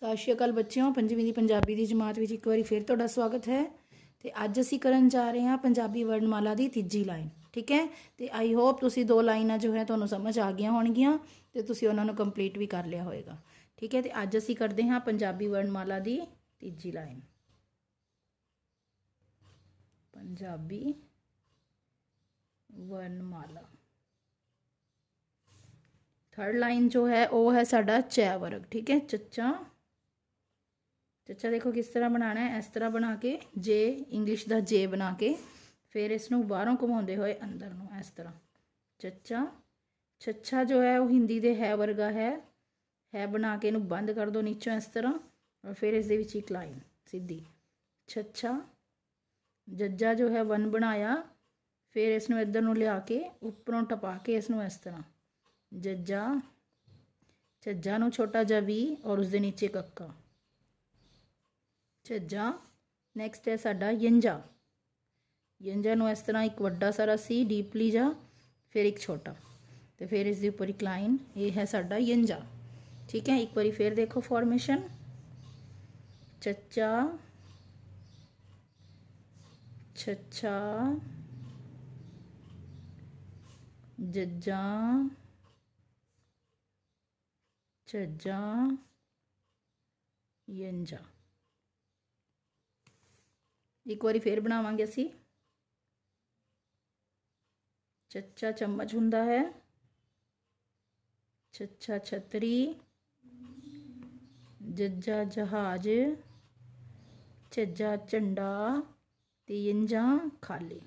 ਸਤਿ ਸ਼੍ਰੀ ਅਕਾਲ ਬੱਚਿਓ ਪੰਜਵੀਂ ਦੀ ਪੰਜਾਬੀ ਦੀ ਜਮਾਤ ਵਿੱਚ ਇੱਕ ਵਾਰੀ ਫਿਰ ਤੁਹਾਡਾ ਸਵਾਗਤ ਹੈ ਤੇ ਅੱਜ ਅਸੀਂ ਕਰਨ ਜਾ ਰਹੇ ਹਾਂ ਪੰਜਾਬੀ ਵਰਣਮਾਲਾ ਦੀ ਤੀਜੀ ਲਾਈਨ ਠੀਕ ਹੈ ਤੇ ਆਈ ਹੋਪ ਤੁਸੀਂ ਦੋ ਲਾਈਨਾਂ ਜੋ ਹੈ ਤੁਹਾਨੂੰ ਸਮਝ ਆ ਗਈਆਂ ਹੋਣਗੀਆਂ ਤੇ ਤੁਸੀਂ ਉਹਨਾਂ ਨੂੰ ਕੰਪਲੀਟ ਵੀ ਕਰ ਲਿਆ ਹੋਵੇਗਾ ਠੀਕ ਹੈ ਤੇ ਅੱਜ ਅਸੀਂ ਕਰਦੇ ਹਾਂ ਪੰਜਾਬੀ ਵਰਣਮਾਲਾ ਦੀ ਤੀਜੀ ਲਾਈਨ ਪੰਜਾਬੀ ਵਰਣਮਾਲਾ ਥਰਡ ਲਾਈਨ ਜੋ ਹੈ ਉਹ ਹੈ ਸਾਡਾ ਚੈ ਵਰਗ ਠੀਕ ਹੈ ਚੱਚਾ ਚੱਚਾ ਦੇਖੋ ਕਿਸ ਤਰ੍ਹਾਂ ਬਣਾਣਾ ਹੈ ਇਸ ਤਰ੍ਹਾਂ ਬਣਾ ਕੇ ਜੇ ਇੰਗਲਿਸ਼ ਦਾ ਜੇ ਬਣਾ ਕੇ ਫਿਰ ਇਸ ਨੂੰ ਬਾਹਰੋਂ ਘੁਮਾਉਂਦੇ ਹੋਏ ਅੰਦਰ ਨੂੰ ਇਸ ਤਰ੍ਹਾਂ ਚੱਚਾ ਛੱਛਾ ਜੋ ਹੈ ਉਹ ਹਿੰਦੀ ਦੇ ਹੈ ਵਰਗਾ ਹੈ ਹੈ ਬਣਾ ਕੇ ਇਹਨੂੰ ਬੰਦ ਕਰ ਦਿਓ ਨੀਚੋਂ ਇਸ ਤਰ੍ਹਾਂ ਔਰ ਫਿਰ ਇਸ ਦੇ ਵਿੱਚ ਇੱਕ ਲਾਈਨ ਸਿੱਧੀ ਛੱਛਾ ਜੱਜਾ ਜੋ ਹੈ ਵਨ ਬਣਾਇਆ ਫਿਰ ਇਸ ਨੂੰ ਇੱਧਰ ਨੂੰ ਲਿਆ ਕੇ ਉੱਪਰੋਂ ਟਪਾ ਕੇ ਇਸ ਨੂੰ ਇਸ ਤਰ੍ਹਾਂ ਜੱਜਾ ਛੱਜਾ ਨੂੰ ਛੋਟਾ ਜਿਹਾ ਵੀ ਔਰ ਉਸ ਦੇ ਨੀਚੇ ਕੱਕਾ झज्जा नैक्सट है साडा यंजा यंजा न इस तरह एक व्डा सारा सी डीपली जहा फिर एक छोटा तो फिर इस उपर एक लाइन ये है साडा यंजा ठीक है एक बार फिर देखो फॉरमेसन चचा छछा जजा झज्जा यंजा ਇੱਕ ਵਾਰੀ ਫੇਰ ਬਣਾਵਾਂਗੇ ਅਸੀਂ ਚੱਚਾ ਚਮਚ ਹੁੰਦਾ ਹੈ ਚੱਚਾ ਛਤਰੀ ਜੱਜਾ ਜਹਾਜ਼ ਛੱਜਾ ਝੰਡਾ ਤੇ ਇੰਜਾਂ ਖਾਲੀ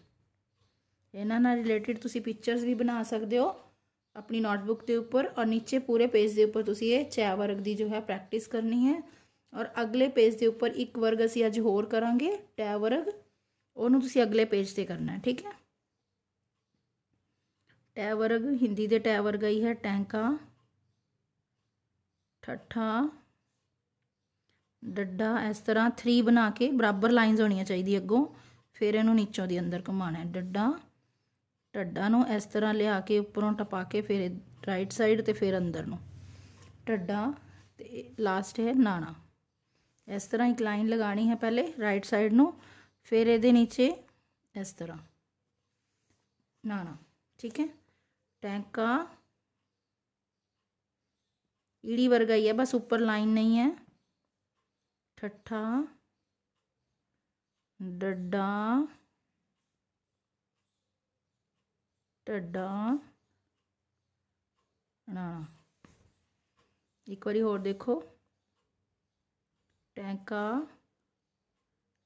ਇਹਨਾਂ ਨਾਲ ਰਿਲੇਟਡ ਤੁਸੀਂ ਪਿਕਚਰਸ ਵੀ ਬਣਾ ਸਕਦੇ ਹੋ अपनी नोटबुक के ऊपर और नीचे पूरे पेज के ऊपर तुम ये चैवर की जो है प्रैक्टिस करनी है ਔਰ ਅਗਲੇ ਪੇਜ ਦੇ ਉੱਪਰ ਇੱਕ ਵਰਗ ਅਸੀਂ ਅੱਜ ਹੋਰ ਕਰਾਂਗੇ ਟੈ ਵਰਗ ਉਹਨੂੰ ਤੁਸੀਂ ਅਗਲੇ ਪੇਜ ਤੇ ਕਰਨਾ ਹੈ ਠੀਕ ਹੈ ਟੈ ਵਰਗ ਹਿੰਦੀ ਦੇ ਟੈ ਵਰਗ ਹੀ ਹੈ ਟੈਂਕਾ ਠੱਠਾ ਡੱਡਾ ਇਸ ਤਰ੍ਹਾਂ 3 ਬਣਾ ਕੇ ਬਰਾਬਰ ਲਾਈਨਸ ਹੋਣੀਆਂ ਚਾਹੀਦੀ ਅੱਗੋਂ ਫਿਰ ਇਹਨੂੰ ਨੀਚੋਂ ਦੀ ਅੰਦਰ ਘੁਮਾਣਾ ਹੈ ਡੱਡਾ ਟੱਡਾ ਨੂੰ ਇਸ ਤਰ੍ਹਾਂ ਲਿਆ ਕੇ ਉੱਪਰੋਂ ਟਪਾ ਕੇ ਫਿਰ ਰਾਈਟ ਸਾਈਡ ਤੇ ਫਿਰ ਅੰਦਰ ਨੂੰ ਟੱਡਾ ਤੇ ਲਾਸਟ ਹੈ ਨਾਣਾ इस तरह एक लाइन लगानी है पहले राइट साइड नो फिर ये नीचे इस तरह ना ना ठीक है टैंका ईड़ी वर्गा ही है बस ऊपर लाइन नहीं है ठठा डड्डा टड्डा ना एक बार होर देखो ऐका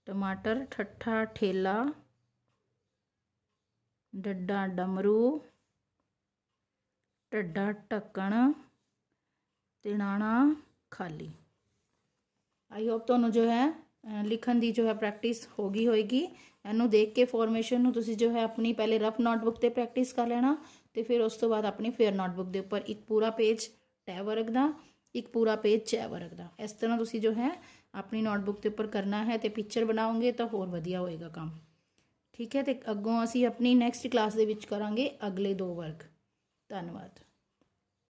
टमाटर ठट्ठा ठेला डड्डा डमरू ढड्डा ढक्कन तिणाना खाली आई होप ਤੁਹਾਨੂੰ ਜੋ ਹੈ ਲਿਖਣ ਦੀ ਜੋ ਹੈ ਪ੍ਰੈਕਟਿਸ ਹੋ ਗਈ ਹੋਏਗੀ ਇਹਨੂੰ ਦੇਖ ਕੇ ਫਾਰਮੇਸ਼ਨ ਨੂੰ ਤੁਸੀਂ ਜੋ ਹੈ ਆਪਣੀ ਪਹਿਲੇ ਰਫ ਨੋਟਬੁੱਕ ਤੇ ਪ੍ਰੈਕਟਿਸ ਕਰ ਲੈਣਾ ਤੇ ਫਿਰ ਉਸ ਤੋਂ ਬਾਅਦ ਆਪਣੀ ਫੇਅਰ ਨੋਟਬੁੱਕ ਦੇ ਉੱਪਰ ਇੱਕ ਪੂਰਾ ਪੇਜ ਟੈਬ ਰੱਖਦਾ एक पूरा पेज चैवर का इस तरह तुम जो है अपनी नोटबुक के उपर करना है तो पिक्चर बनाओगे तो होर वजिया होएगा काम ठीक है तो अगों असी अपनी नैक्सट क्लास के करा अगले दो वर्ग धन्यवाद